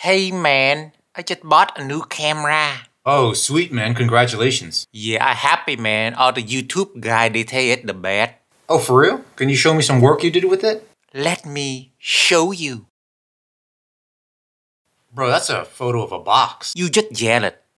Hey man, I just bought a new camera. Oh, sweet man, congratulations. Yeah, I'm happy man. All the YouTube guy they say it the best. Oh, for real? Can you show me some work you did with it? Let me show you. Bro, that's a photo of a box. You just yell it.